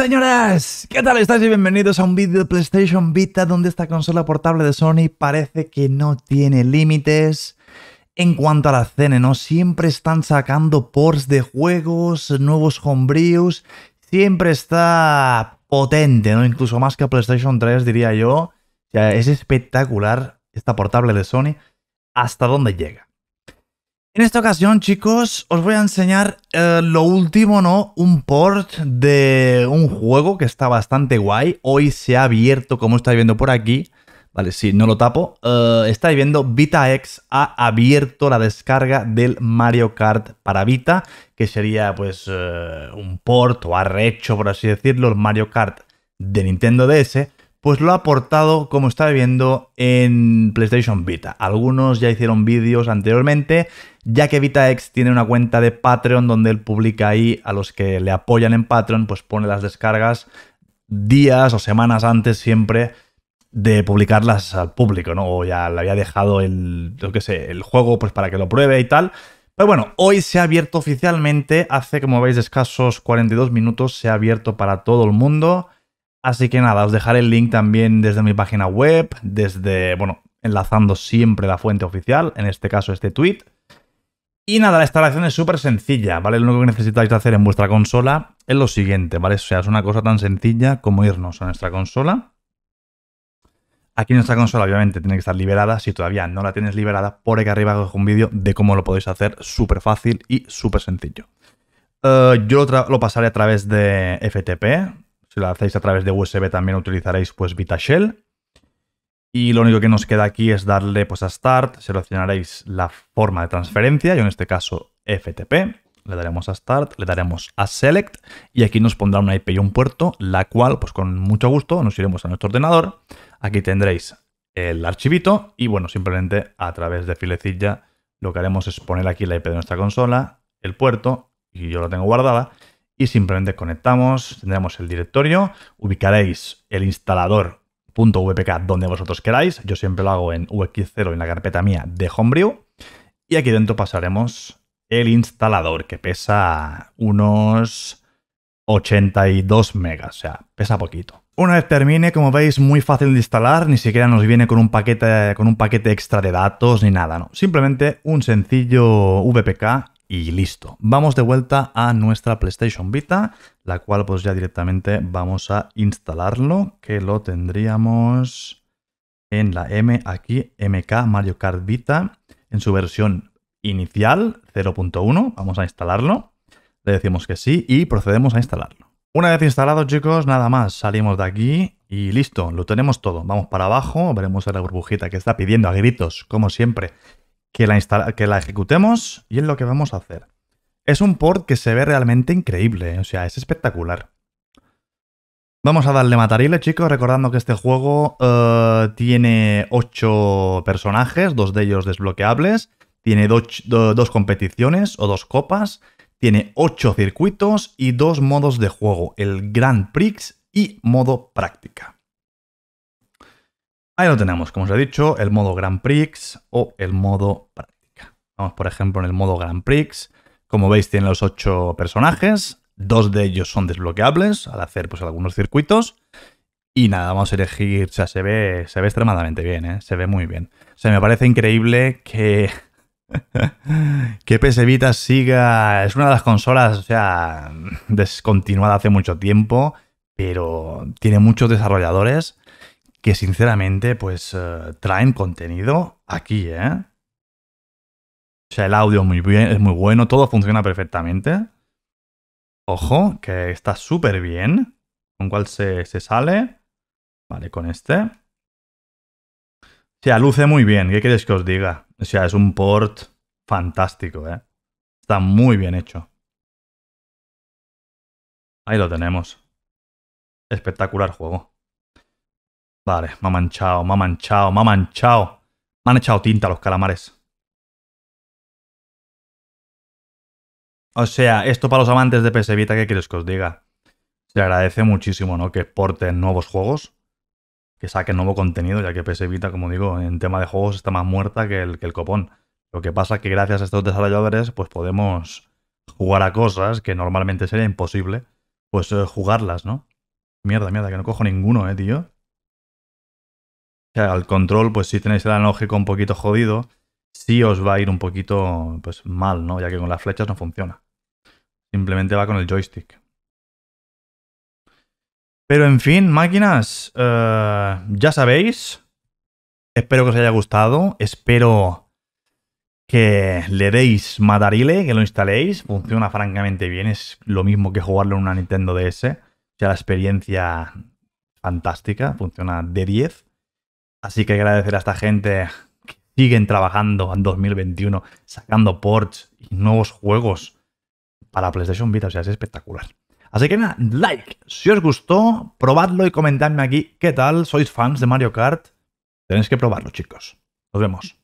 Señoras, ¿qué tal estáis? Y bienvenidos a un vídeo de PlayStation Vita donde esta consola portable de Sony parece que no tiene límites. En cuanto a la cene ¿no? Siempre están sacando ports de juegos, nuevos hombríos siempre está potente, ¿no? Incluso más que PlayStation 3, diría yo. O es espectacular esta portable de Sony. ¿Hasta dónde llega? En esta ocasión, chicos, os voy a enseñar eh, lo último, ¿no? Un port de un juego que está bastante guay. Hoy se ha abierto, como estáis viendo por aquí. Vale, sí, no lo tapo. Eh, estáis viendo, VitaX ha abierto la descarga del Mario Kart para Vita, que sería pues eh, un port o arrecho, por así decirlo, el Mario Kart de Nintendo DS pues lo ha aportado, como está viendo, en PlayStation Vita. Algunos ya hicieron vídeos anteriormente, ya que VitaX tiene una cuenta de Patreon donde él publica ahí a los que le apoyan en Patreon, pues pone las descargas días o semanas antes siempre de publicarlas al público, ¿no? O ya le había dejado el, el juego pues para que lo pruebe y tal. Pero bueno, hoy se ha abierto oficialmente, hace como veis escasos 42 minutos, se ha abierto para todo el mundo. Así que nada, os dejaré el link también desde mi página web, desde, bueno, enlazando siempre la fuente oficial, en este caso este tweet. Y nada, la instalación es súper sencilla, ¿vale? Lo único que necesitáis hacer en vuestra consola es lo siguiente, ¿vale? O sea, es una cosa tan sencilla como irnos a nuestra consola. Aquí nuestra consola obviamente tiene que estar liberada. Si todavía no la tienes liberada, por aquí arriba os un vídeo de cómo lo podéis hacer súper fácil y súper sencillo. Eh, yo lo, lo pasaré a través de FTP, lo hacéis a través de USB también utilizaréis pues VitaShell. Y lo único que nos queda aquí es darle pues a Start, seleccionaréis la forma de transferencia, yo en este caso FTP, le daremos a Start, le daremos a Select y aquí nos pondrá una IP y un puerto, la cual pues con mucho gusto nos iremos a nuestro ordenador. Aquí tendréis el archivito y bueno, simplemente a través de filecilla lo que haremos es poner aquí la IP de nuestra consola, el puerto y yo la tengo guardada y simplemente conectamos, tendremos el directorio, ubicaréis el instalador donde vosotros queráis, yo siempre lo hago en UX0 en la carpeta mía de Homebrew y aquí dentro pasaremos el instalador que pesa unos 82 megas, o sea, pesa poquito. Una vez termine, como veis, muy fácil de instalar, ni siquiera nos viene con un paquete, con un paquete extra de datos ni nada, ¿no? Simplemente un sencillo VPK y listo. Vamos de vuelta a nuestra PlayStation Vita, la cual pues ya directamente vamos a instalarlo, que lo tendríamos en la M aquí, MK Mario Kart Vita, en su versión inicial 0.1. Vamos a instalarlo, le decimos que sí y procedemos a instalarlo. Una vez instalado chicos, nada más, salimos de aquí y listo, lo tenemos todo. Vamos para abajo, veremos a la burbujita que está pidiendo a gritos, como siempre, que la, ejecutemos y es lo que vamos a hacer. Es un port que se ve realmente increíble, ¿eh? o sea, es espectacular. Vamos a darle matarile, chicos, recordando que este juego eh, tiene 8 personajes, dos de ellos desbloqueables, tiene dos competiciones o dos copas, tiene 8 circuitos y dos modos de juego, el Grand Prix y modo práctica. Ahí lo tenemos, como os he dicho, el modo Grand Prix o el modo práctica. Vamos, por ejemplo, en el modo Grand Prix. Como veis, tiene los ocho personajes. Dos de ellos son desbloqueables al hacer pues, algunos circuitos. Y nada, vamos a elegir. O sea, se ve, se ve extremadamente bien, ¿eh? se ve muy bien. O sea, me parece increíble que. que PS siga. Es una de las consolas, o sea, descontinuada hace mucho tiempo, pero tiene muchos desarrolladores que sinceramente pues eh, traen contenido aquí, ¿eh? O sea, el audio es muy, bien, es muy bueno, todo funciona perfectamente. Ojo, que está súper bien. ¿Con cuál se, se, sale? Vale, con este. O sea, luce muy bien. ¿Qué queréis que os diga? O sea, es un port fantástico, ¿eh? Está muy bien hecho. Ahí lo tenemos. Espectacular juego. Vale, me ha manchado, me ha manchado, me ha manchado. Me han echado tinta los calamares. O sea, esto para los amantes de PS Vita, ¿qué quieres que os diga? Se agradece muchísimo, ¿no? Que exporten nuevos juegos, que saquen nuevo contenido, ya que PS Vita, como digo, en tema de juegos está más muerta que el, copón. Lo que pasa es que gracias a estos desarrolladores, pues podemos jugar a cosas que normalmente sería imposible, pues eh, jugarlas, ¿no? Mierda, mierda, que no cojo ninguno, eh, tío al control, pues si tenéis el analógico un poquito jodido, sí os va a ir un poquito pues mal, ¿no? Ya que con las flechas no funciona. Simplemente va con el joystick. Pero en fin, máquinas, eh, ya sabéis. Espero que os haya gustado. Espero que le deis Matarile, que lo instaléis. Funciona francamente bien. Es lo mismo que jugarlo en una Nintendo DS. O sea, la experiencia fantástica. Funciona de 10. Así que agradecer a esta gente que siguen trabajando en 2021, sacando ports y nuevos juegos para PlayStation Vita. O sea, es espectacular. Así que nada, like. Si os gustó, probadlo y comentadme aquí qué tal. ¿Sois fans de Mario Kart? Tenéis que probarlo, chicos. Nos vemos.